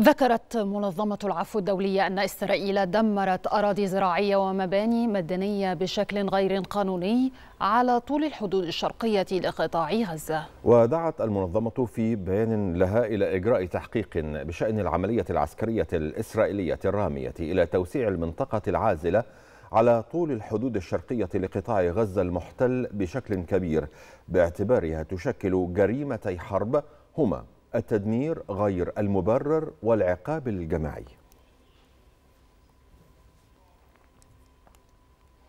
ذكرت منظمة العفو الدولية أن إسرائيل دمرت أراضي زراعية ومباني مدنية بشكل غير قانوني على طول الحدود الشرقية لقطاع غزة ودعت المنظمة في بيان لها إلى إجراء تحقيق بشأن العملية العسكرية الإسرائيلية الرامية إلى توسيع المنطقة العازلة على طول الحدود الشرقية لقطاع غزة المحتل بشكل كبير باعتبارها تشكل جريمتي حرب هما التدمير غير المبرر والعقاب الجماعي